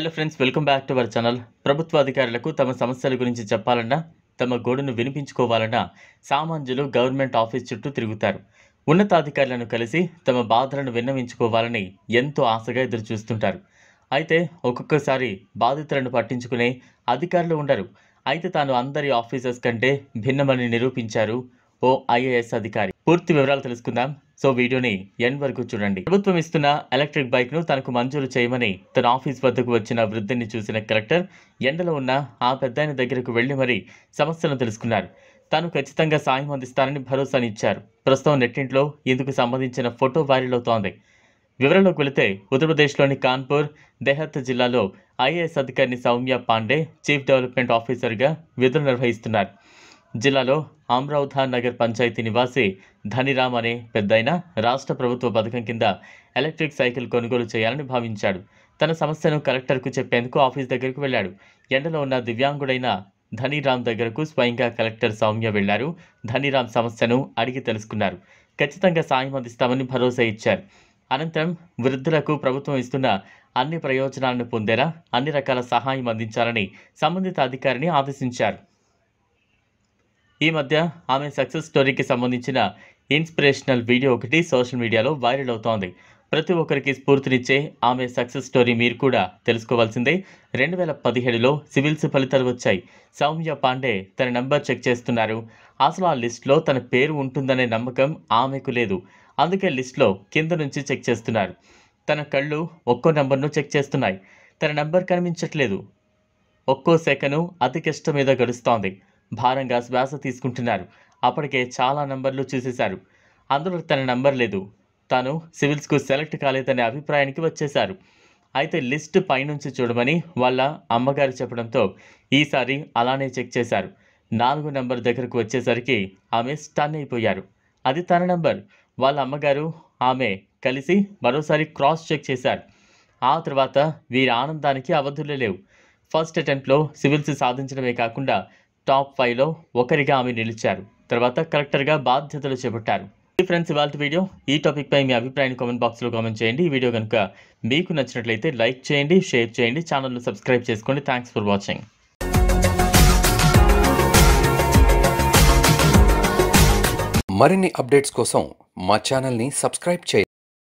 hello friends welcome back to our channel ప్రభుత్వ అధికారులకు తమ సమస్యల గురించి చెప్పాలన్నా తమ గోడును వినిపించుకోవాలన్నా సామాన్యులు గవర్నమెంట్ ఆఫీస్ చుట్టూ తిరుగుతారు ఉన్నతాధికారులను కలిసి తమ బాధలను విన్నవించుకోవాలని ఎంతో ఆశగా ఎదురు చూస్తుంటారు అయితే ఒక్కొక్కసారి బాధితులను పట్టించుకునే అధికారులు ఉండరు అయితే తాను అందరి ఆఫీసర్స్ కంటే భిన్నమని నిరూపించారు ఓ ఐఏఎస్ అధికారి పూర్తి వివరాలు తెలుసుకుందాం సో వీడియోని ఎన్ వరకు చూడండి ప్రభుత్వం ఇస్తున్న ఎలక్ట్రిక్ బైక్ ను తనకు మంజూరు చేయమని తన ఆఫీస్ వద్దకు వచ్చిన వృద్ధిని చూసిన కలెక్టర్ ఎండలో ఉన్న ఆ పెద్దాయన దగ్గరకు వెళ్లి మరీ సమస్యలను తెలుసుకున్నారు తాను ఖచ్చితంగా సాయం అందిస్తానని భరోసానిచ్చారు ప్రస్తుతం నెట్టింట్లో ఇందుకు సంబంధించిన ఫోటో వైరల్ అవుతోంది వివరంలోకి వెళితే ఉత్తరప్రదేశ్లోని కాన్పూర్ దెహత్ జిల్లాలో ఐఏఎస్ అధికారిని సౌమ్య పాండే చీఫ్ డెవలప్మెంట్ ఆఫీసర్గా విధులు నిర్వహిస్తున్నారు జిల్లాలో అమ్రౌథా నగర్ పంచాయతీ నివాసి ధనిరామ్ అనే పెద్దయిన రాష్ట్ర ప్రభుత్వ పథకం కింద ఎలక్ట్రిక్ సైకిల్ కొనుగోలు చేయాలని భావించాడు తన సమస్యను కలెక్టర్కు చెప్పేందుకు ఆఫీస్ దగ్గరకు వెళ్ళాడు ఎండలో ఉన్న దివ్యాంగుడైన ధనిరామ్ దగ్గరకు స్వయంగా కలెక్టర్ సౌమ్య వెళ్లారు ధనిరామ్ సమస్యను అడిగి తెలుసుకున్నారు ఖచ్చితంగా సాయం అందిస్తామని భరోసా ఇచ్చారు అనంతరం వృద్ధులకు ప్రభుత్వం ఇస్తున్న అన్ని ప్రయోజనాలను పొందేలా అన్ని రకాల సహాయం అందించాలని సంబంధిత అధికారిని ఆదేశించారు ఈ మధ్య ఆమె సక్సెస్ స్టోరీకి సంబంధించిన ఇన్స్పిరేషనల్ వీడియో ఒకటి సోషల్ మీడియాలో వైరల్ అవుతోంది ప్రతి ఒక్కరికి స్ఫూర్తినిచ్చే ఆమె సక్సెస్ స్టోరీ మీరు కూడా తెలుసుకోవాల్సిందే రెండు వేల పదిహేడులో సివిల్స్ ఫలితాలు వచ్చాయి సౌమ్య పాండే తన నంబర్ చెక్ చేస్తున్నారు అసలు ఆ లిస్ట్లో తన పేరు ఉంటుందనే నమ్మకం ఆమెకు లేదు అందుకే లిస్ట్లో కింద నుంచి చెక్ చేస్తున్నారు తన కళ్ళు ఒక్కో నంబర్ను చెక్ చేస్తున్నాయి తన నంబర్ కనిపించట్లేదు ఒక్కో సెకను అతి మీద గడుస్తోంది భారంగా శ్వాస తీసుకుంటున్నారు అప్పటికే చాలా నంబర్లు చూసేశారు అందులో తన నంబర్ లేదు తను సివిల్స్కు సెలెక్ట్ కాలేదనే అభిప్రాయానికి వచ్చేశారు అయితే లిస్ట్ పైనుంచి చూడమని వాళ్ళ అమ్మగారు చెప్పడంతో ఈసారి అలానే చెక్ చేశారు నాలుగు నంబర్ దగ్గరకు వచ్చేసరికి ఆమె స్టన్ అయిపోయారు అది తన నంబర్ వాళ్ళ అమ్మగారు ఆమె కలిసి మరోసారి క్రాస్ చెక్ చేశారు ఆ తర్వాత వీరి ఆనందానికి అవధులు లేవు ఫస్ట్ అటెంప్ట్లో సివిల్స్ సాధించడమే కాకుండా టాప్ ఫైవ్లో ఒకరిగా ఆమె నిలిచారు తర్వాత కలెక్టర్గా బాధ్యతలు చేపట్టారు ఈ ఫ్రెండ్స్ ఇవాళ వీడియో ఈ టాపిక్పై మీ అభిప్రాయాన్ని కామెంట్ బాక్స్లో కామెంట్ చేయండి ఈ వీడియో కనుక మీకు నచ్చినట్లయితే లైక్ చేయండి షేర్ చేయండి ఛానల్ను సబ్స్క్రైబ్ చేసుకోండి థ్యాంక్స్ ఫర్ వాచింగ్ మరిన్ని అప్డేట్స్ కోసం మా ఛానల్ని సబ్స్క్రైబ్ చేయండి